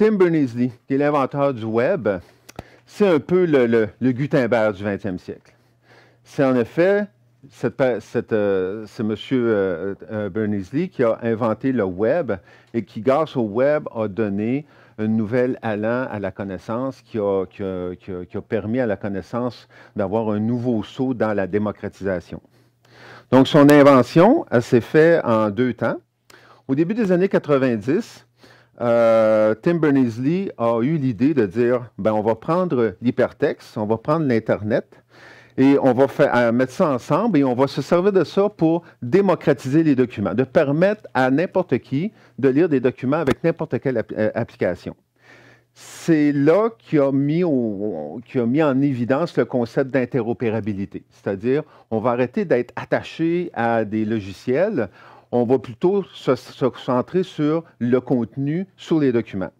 Tim Berners-Lee, qui est l'inventeur du Web, c'est un peu le, Gutenberg du 20e siècle. C'est en effet cette, cette, euh, M. Euh, euh, Berners-Lee qui a inventé le Web et qui, grâce au Web, a donné un nouvel allant à la connaissance qui a, qui qui a permis à la connaissance d'avoir un nouveau saut dans la démocratisation. Donc, son invention, elle s'est faite en deux temps. Au début des années 90, euh, Tim Berners-Lee a eu l'idée de dire, ben, on va prendre l'hypertexte, on va prendre l'Internet, et on va faire, euh, mettre ça ensemble et on va se servir de ça pour démocratiser les documents, de permettre à n'importe qui de lire des documents avec n'importe quelle euh, application. C'est là qu'il a, mis a mis en évidence le concept d'interopérabilité, c'est-à-dire on va arrêter d'être attaché à des logiciels, on va plutôt se, centrer sur le contenu, sur les documents.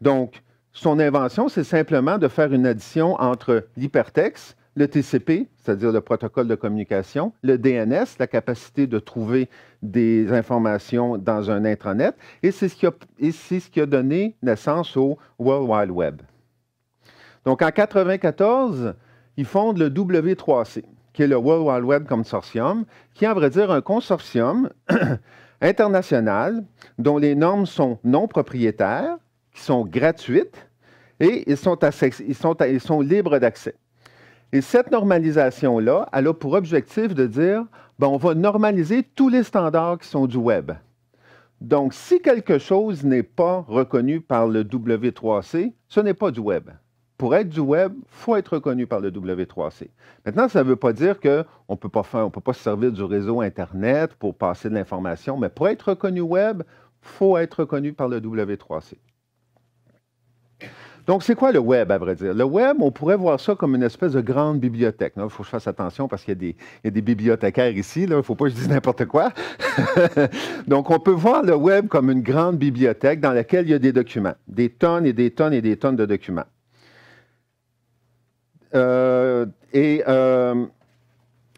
Donc, son invention, c'est simplement de faire une addition entre l'hypertexte, le TCP, c'est-à-dire le protocole de communication, le DNS, la capacité de trouver des informations dans un intranet, et c'est ce qui a, ce qui a donné naissance au World Wide Web. Donc, en 1994, il fonde le W3C qui est le World Wide Web Consortium, qui est en vrai dire un consortium international dont les normes sont non propriétaires, qui sont gratuites et ils sont, ils sont, ils sont libres d'accès. Et cette normalisation-là, elle a pour objectif de dire, ben, on va normaliser tous les standards qui sont du Web. Donc, si quelque chose n'est pas reconnu par le W3C, ce n'est pas du Web pour être du web, il faut être reconnu par le W3C. Maintenant, ça ne veut pas dire qu'on ne peut pas faire, on peut pas se servir du réseau Internet pour passer de l'information, mais pour être reconnu web, il faut être reconnu par le W3C. Donc, c'est quoi le web, à vrai dire? Le web, on pourrait voir ça comme une espèce de grande bibliothèque. Il faut que je fasse attention parce qu'il y, a des bibliothécaires ici. Il ne faut pas que je dise n'importe quoi. Donc, on peut voir le web comme une grande bibliothèque dans laquelle il y a des documents, des tonnes et des tonnes et des tonnes de documents. Euh, euh,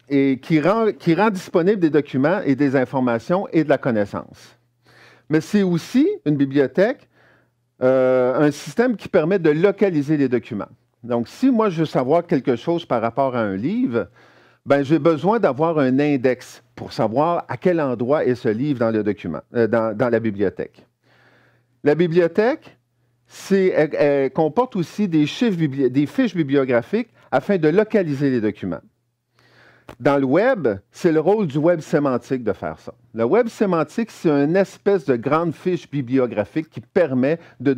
et qui rend, qui rend, disponible des documents et des informations et de la connaissance. Mais c'est aussi une bibliothèque, euh, un système qui permet de localiser les documents. Donc, si moi je veux savoir quelque chose par rapport à un livre, ben, j'ai besoin d'avoir un index pour savoir à quel endroit est ce livre dans le document, dans la bibliothèque. La bibliothèque, elle, euh, euh, comporte aussi des, fiches bibliographiques afin de localiser les documents. Dans le web, c'est le rôle du web sémantique de faire ça. Le web sémantique, c'est une espèce de grande fiche bibliographique qui permet de,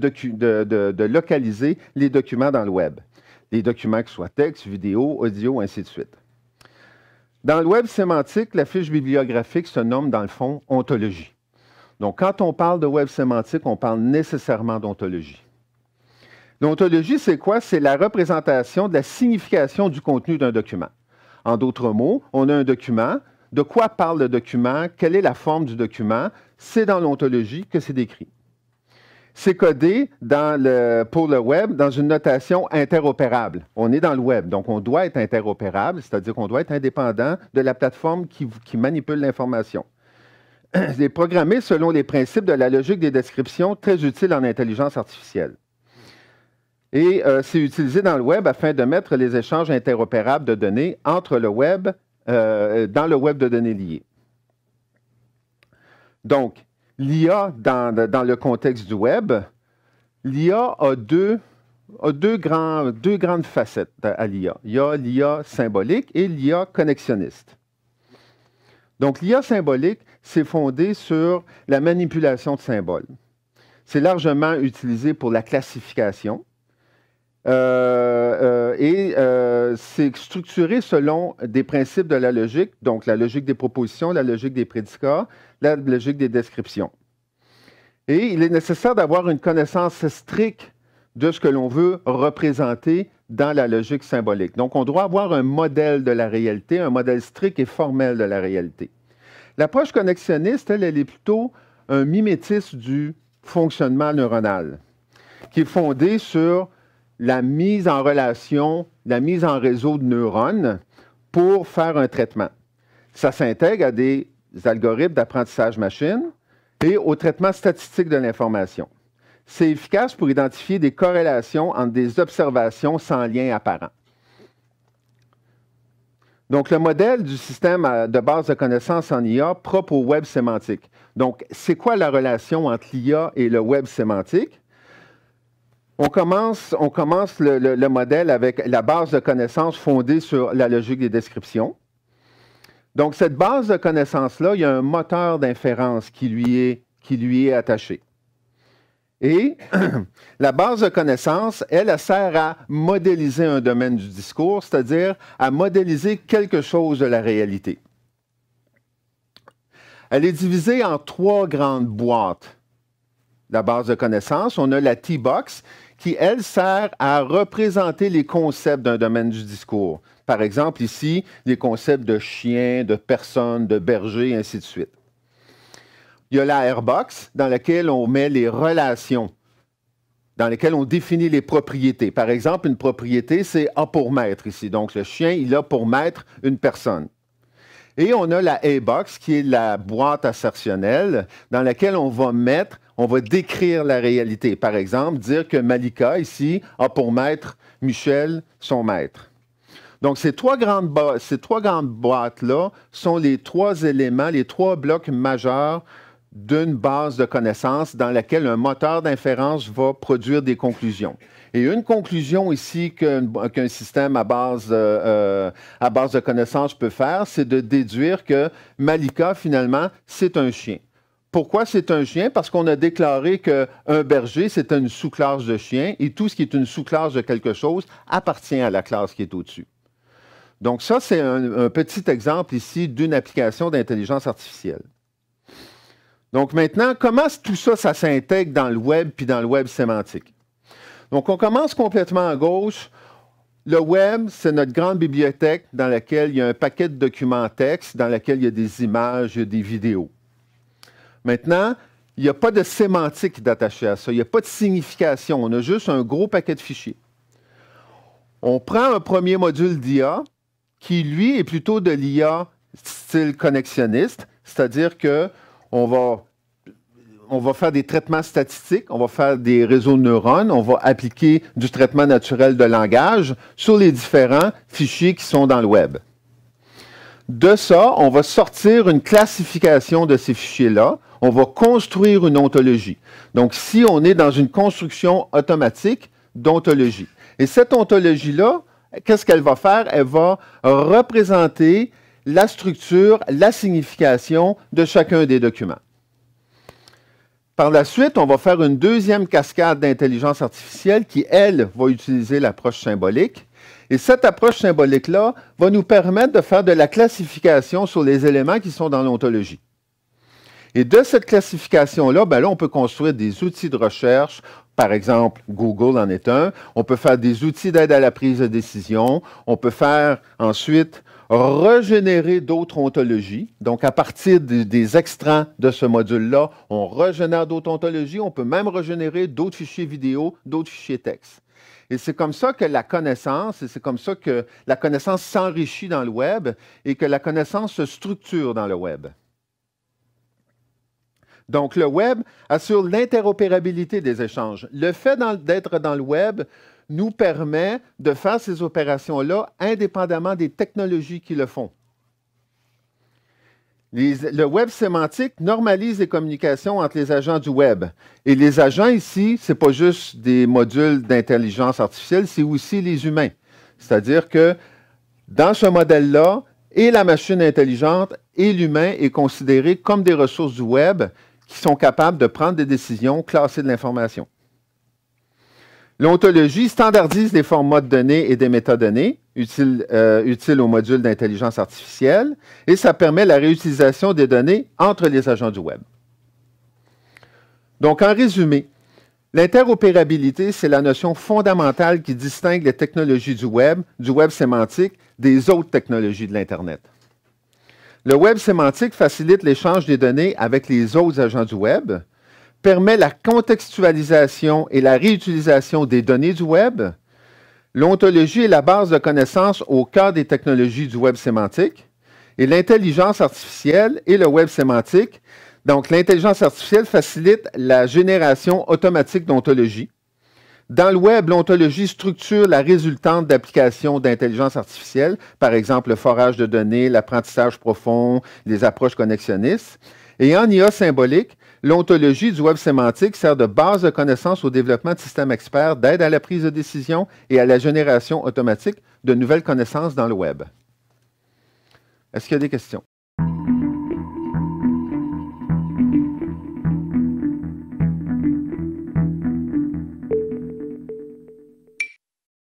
localiser les documents dans le web. Les documents que soient texte, vidéo, audio, ainsi de suite. Dans le web sémantique, la fiche bibliographique se nomme dans le fond ontologie. Donc, quand on parle de web sémantique, on parle nécessairement d'ontologie. L'ontologie, c'est quoi? C'est la représentation de la signification du contenu d'un document. En d'autres mots, on a un document. De quoi parle le document? Quelle est la forme du document? C'est dans l'ontologie que c'est décrit. C'est codé pour le web dans une notation interopérable. On est dans le web, donc on doit être interopérable, c'est-à-dire qu'on doit être indépendant de la plateforme qui, manipule l'information. C'est programmé selon les principes de la logique des descriptions très utiles en intelligence artificielle. Et euh, c'est utilisé dans le web afin de mettre les échanges interopérables de données entre le web, euh, dans le web de données liées. Donc, l'IA dans, le contexte du web, l'IA a deux, deux grandes facettes à l'IA. Il y a l'IA symbolique et l'IA connexionniste. Donc, l'IA symbolique, c'est fondé sur la manipulation de symboles. C'est largement utilisé pour la classification, euh, euh, et euh, c'est structuré selon des principes de la logique, donc la logique des propositions, la logique des prédicats, la logique des descriptions. Et il est nécessaire d'avoir une connaissance stricte de ce que l'on veut représenter dans la logique symbolique. Donc, on doit avoir un modèle de la réalité, un modèle strict et formel de la réalité. L'approche connexionniste, elle, elle est plutôt un mimétisme du fonctionnement neuronal, qui est fondé sur la mise en relation, la mise en réseau de neurones pour faire un traitement. Ça s'intègre à des algorithmes d'apprentissage machine et au traitement statistique de l'information. C'est efficace pour identifier des corrélations entre des observations sans lien apparent. Donc, le modèle du système euh, de base de connaissances en IA propre au web sémantique. Donc, c'est quoi la relation entre l'IA et le web sémantique? On commence, le, modèle avec la base de connaissances fondée sur la logique des descriptions. Donc, cette base de connaissances-là, il y a un moteur d'inférence qui, lui est, qui lui est attaché. Et la base de connaissances, elle, elle sert à modéliser un domaine du discours, c'est-à-dire à modéliser quelque chose de la réalité. Elle est divisée en trois grandes boîtes la base de connaissances. On a la T-box qui, elle, sert à représenter les concepts d'un domaine du discours. Par exemple, ici, les concepts de chien, de personne, de berger, et ainsi de suite. Il y a la airbox dans laquelle on met les relations, dans lesquelles on définit les propriétés. Par exemple, une propriété, c'est A pour maître ici. Donc, le chien, il a pour maître une personne. Et on a la A-box, qui est la boîte assertionnelle, dans laquelle on va mettre on va décrire la réalité. Par exemple, dire que Malika, ici, a pour maître Michel, son maître. Donc, ces trois grandes, ces trois grandes boîtes-là sont les trois éléments, les trois blocs majeurs d'une base de connaissances dans laquelle un moteur d'inférence va produire des conclusions. Et une conclusion ici qu'un système à base, euh, euh, à base de connaissances peut faire, c'est de déduire que Malika, finalement, c'est un chien. Pourquoi c'est un chien? Parce qu'on a déclaré qu'un berger, c'est une sous-classe de chien et tout ce qui est une sous-classe de quelque chose appartient à la classe qui est au-dessus. Donc ça, c'est un, petit exemple ici d'une application d'intelligence artificielle. Donc maintenant, comment tout ça, ça s'intègre dans le web puis dans le web sémantique? Donc on commence complètement à gauche. Le web, c'est notre grande bibliothèque dans laquelle il y a un paquet de documents texte, dans laquelle il y a des images, il y a des vidéos. Maintenant, il n'y a pas de sémantique d'attacher à ça. Il n'y a pas de signification. On a juste un gros paquet de fichiers. On prend un premier module d'IA qui, lui, est plutôt de l'IA style connexionniste, c'est-à-dire qu'on va, on va faire des traitements statistiques, on va faire des réseaux de neurones, on va appliquer du traitement naturel de langage sur les différents fichiers qui sont dans le web. De ça, on va sortir une classification de ces fichiers-là on va construire une ontologie. Donc, si on est dans une construction automatique d'ontologie. Et cette ontologie-là, qu'est-ce qu'elle va faire? Elle va représenter la structure, la signification de chacun des documents. Par la suite, on va faire une deuxième cascade d'intelligence artificielle qui, elle, va utiliser l'approche symbolique. Et cette approche symbolique-là va nous permettre de faire de la classification sur les éléments qui sont dans l'ontologie. Et de cette classification-là, ben là, on peut construire des outils de recherche. Par exemple, Google en est un. On peut faire des outils d'aide à la prise de décision. On peut faire ensuite régénérer d'autres ontologies. Donc, à partir des extraits de ce module-là, on régénère d'autres ontologies. On peut même régénérer d'autres fichiers vidéo, d'autres fichiers texte. Et c'est comme ça que la connaissance, et c'est comme ça que la connaissance s'enrichit dans le web et que la connaissance se structure dans le web. Donc, le web assure l'interopérabilité des échanges. Le fait d'être dans le web nous permet de faire ces opérations-là indépendamment des technologies qui le font. le web sémantique normalise les communications entre les agents du web. Et les agents ici, ce n'est pas juste des modules d'intelligence artificielle, c'est aussi les humains. C'est-à-dire que dans ce modèle-là, et la machine intelligente et l'humain est considéré comme des ressources du web qui sont capables de prendre des décisions, classer de l'information. L'ontologie standardise les formats de données et des métadonnées, utiles, euh, aux modules d'intelligence artificielle, et ça permet la réutilisation des données entre les agents du Web. Donc, en résumé, l'interopérabilité, c'est la notion fondamentale qui distingue les technologies du Web, du Web sémantique, des autres technologies de l'Internet. Le web sémantique facilite l'échange des données avec les autres agents du web, permet la contextualisation et la réutilisation des données du web. L'ontologie est la base de connaissances au cœur des technologies du web sémantique. Et l'intelligence artificielle et le web sémantique. Donc, l'intelligence artificielle facilite la génération automatique d'ontologies. Dans le web, l'ontologie structure la résultante d'applications d'intelligence artificielle, par exemple le forage de données, l'apprentissage profond, les approches connexionnistes. Et en IA symbolique, l'ontologie du web sémantique sert de base de connaissances au développement de systèmes experts, d'aide à la prise de décision et à la génération automatique de nouvelles connaissances dans le web. Est-ce qu'il y a des questions?